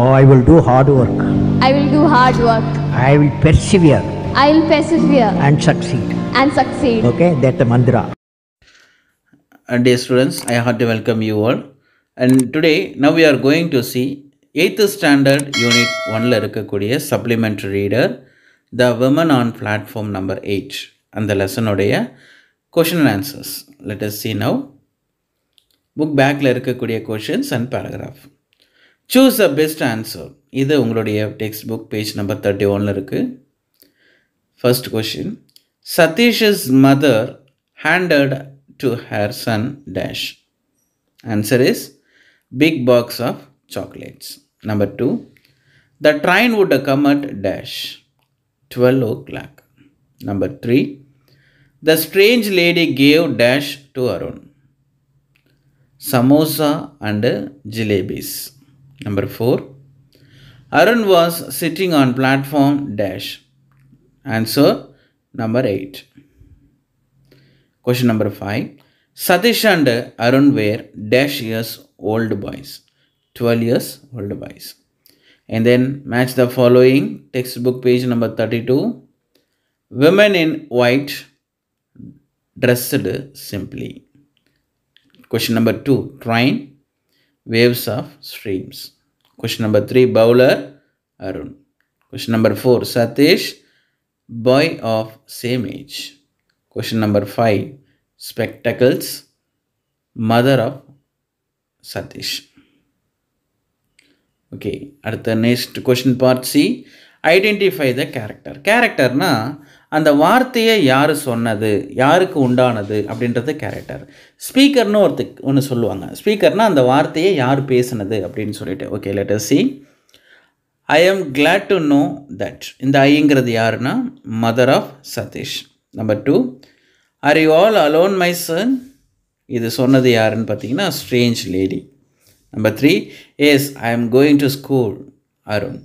I will do hard work. I will do hard work. I will persevere. I will persevere. And succeed. And succeed. Okay, that's the mantra. And dear students, I heartily welcome you all. And today, now we are going to see 8th standard unit one supplementary reader, the reader on platform number eight. And the lesson லெசனுடைய question answers. Let us see now. Book back பேக்கில் இருக்கக்கூடிய questions and paragraph. Choose a best answer இது உங்களுடைய text book page number thirty ஒனில் இருக்குது first question Satish's mother handed to her son dash answer is big box of chocolates number two the train would come at dash twelve o'clock number three the strange lady gave dash to Arun samosa and jalebis Number 4. Arun was sitting on platform dash. Answer number 8. Question number 5. Satish and Arun were dash years old boys. 12 years old boys. And then match the following textbook page number 32. Women in white dressed simply. Question number 2. Train waves of streams. Question number 3 Bowler Arun. Question number 4 Satish, boy of same age. Question number 5 Spectacles, mother of Satish. at the Next question part C identify the character. Character na. அந்த வார்த்தையை யார் சொன்னது யாருக்கு உண்டானது அப்படின்றது character ஸ்பீக்கர்னு ஒருத்த ஒன்று சொல்லுவாங்க ஸ்பீக்கர்னால் அந்த வார்த்தையை யார் பேசுனது அப்படின்னு சொல்லிட்டு ஓகே லெட்டர் சி ஐ ஆம் கிளாட் டு நோ தட் இந்த ஐங்கிறது யாருன்னா mother of Satish number two are you all alone my son இது சொன்னது யாருன்னு பார்த்தீங்கன்னா strange lady number three yes I am going to school Arun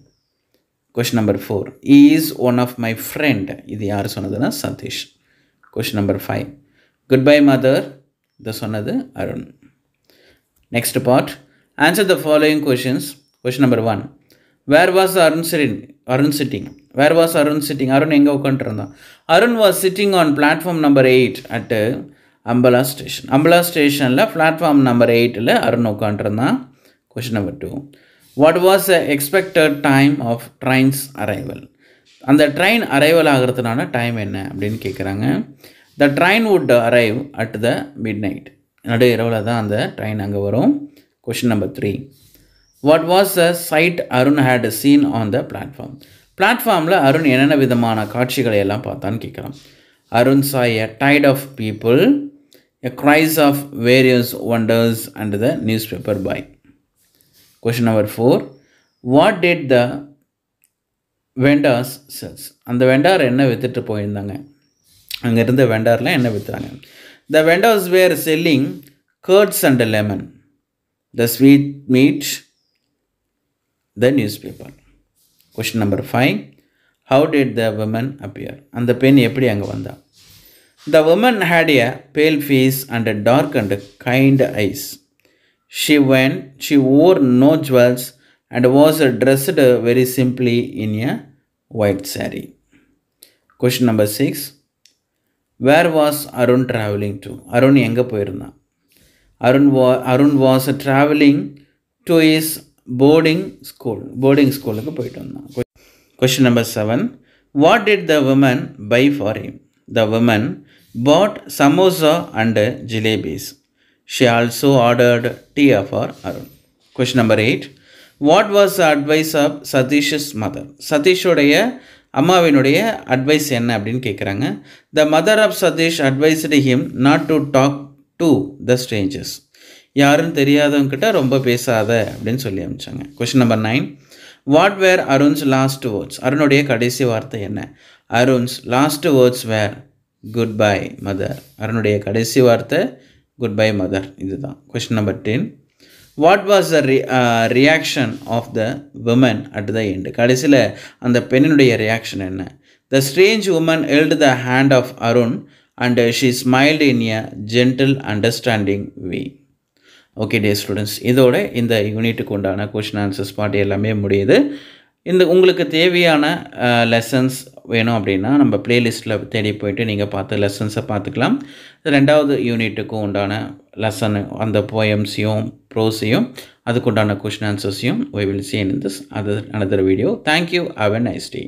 Question number four. Is one of my friend. இது யார் சொன்னதுன சந்திஷ் Question number five. Goodbye mother. இது சொன்னது Arun Next part. Answer the following questions. Question number one. Where was Arun sitting? Arun sitting. Where was Arun sitting? Arun எங்க உக்கொண்டிருந்தான் Arun was sitting on platform number eight at the Ambala station. Ambala station stationல platform number eight eightல Arun உக்கொண்டிருந்தான் Question number two. What was a expected time of train's arrival அந்த train arrival ஆகிறதுனால time என்ன அப்படின்னு கேட்குறாங்க the train would arrive at the midnight நடு இரவில் தான் அந்த ட்ரெயின் அங்கே வரும் question number three what was a sight Arun had seen on the platform பிளாட்ஃபார்மில் அருண் என்னென்ன விதமான காட்சிகளை எல்லாம் பார்த்தான்னு கேட்குறான் Arun saw a died of people a cries of various vendors and the newspaper boy question number four what did the vendors sells அந்த vendor என்ன விற்றுட்டு போயிருந்தாங்க அங்கே இருந்த வெண்டாரில் என்ன விற்றுறாங்க the vendors were selling curds and lemon the sweetmeat the newspaper question number five how did the women appear அந்த பெண் எப்படி அங்கே வந்தா the woman had a pale face and dark and kind eyes She went, she wore no jewels and was dressed very simply in a white sari. Question number 6. Where was Arun traveling to? Arun எங்கே போயிருந்தான் Arun, wa- Arun was traveling to his boarding school. Boarding school போயிட்டு வந்தான் Question number 7. What did the woman buy for him? The woman bought samosa and jalebis. She also ordered of for Arun. Question number 8. What was advice of Satish's mother சதீஷுடைய அம்மாவினுடைய advice என்ன அப்படின்னு கேட்குறாங்க the mother of Satish advised him not to talk to the strangers யாரும் தெரியாதவங்கிட்ட ரொம்ப பேசாத அப்படின்னு சொல்லி அமிச்சாங்க question number nine what were Arun's last words அருணுடைய கடைசி வார்த்தை என்ன Arun's last words were goodbye mother அருணுடைய கடைசி வார்த்தை குட் பை மதர் இதுதான் question number ten what was the re reaction of the women at the end கடைசியில் அந்த பெண்ணினுடைய ரியாக்ஷன் என்ன the strange woman held the hand of Arun and she smiled in a gentle understanding way okay the students இதோட இந்த யூனிட்டுக்கு உண்டான question answers பாட்டு எல்லாமே முடியுது இந்த உங்களுக்கு தேவையான லெசன்ஸ் uh, வேணும் அப்படின்னா நம்ம ப்ளேலிஸ்ட்டில் தேடி போயிட்டு நீங்கள் பார்த்து லெசன்ஸை பார்த்துக்கலாம் ரெண்டாவது யூனிட்டுக்கும் உண்டான லெசனு அந்த போயம்ஸையும் ப்ரோஸையும் அதுக்குண்டான கொஷின் ஆன்சர்ஸையும் we will seen in this அது another video thank you have a nice day